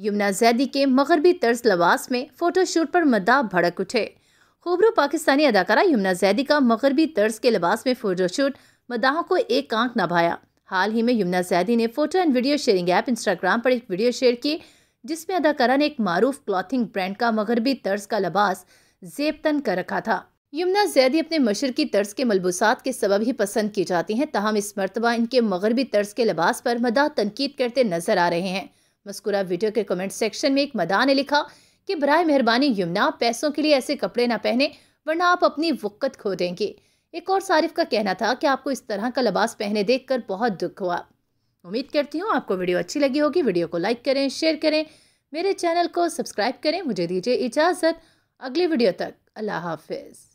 यमुना जैदी के मगरबी तर्ज लबास में फोटोशूट पर मद्दा भड़क उठे खूबरू पाकिस्तानी अदाकारा यमुना जैदी का मगरबी तर्ज के लिबास में फोटोशूट मदाहों को एक आंख नभाया हाल ही में यमुना जैदी ने photo and video sharing app Instagram पर एक वीडियो शेयर की जिसमें अदाकारा ने एक मारूफ क्लॉथिंग ब्रांड का मगरबी तर्ज का लबास जेब तन कर रखा था यमुना जैदी अपने मशरकी तर्ज के मलबूसात के सबब ही पसंद की जाती हैं तहम इस मरतबा इनके मगरबी तर्ज के लबास पर मदा तनकीद करते नजर आ रहे हैं मस्कुरा वीडियो के कमेंट सेक्शन में एक मदा ने लिखा कि बर मेहरबानी यमुना पैसों के लिए ऐसे कपड़े ना पहने वरना आप अपनी वक़्त खो देंगे एक और सारिफ का कहना था कि आपको इस तरह का लबास पहने देख कर बहुत दुख हुआ उम्मीद करती हूँ आपको वीडियो अच्छी लगी होगी वीडियो को लाइक करें शेयर करें मेरे चैनल को सब्सक्राइब करें मुझे दीजिए इजाज़त अगली वीडियो तक अल्लाह हाफिज़